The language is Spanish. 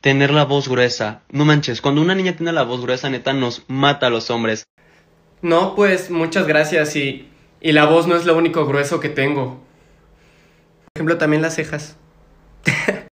tener la voz gruesa. No manches, cuando una niña tiene la voz gruesa, neta, nos mata a los hombres. No, pues muchas gracias y, y la voz no es lo único grueso que tengo. Por ejemplo, también las cejas.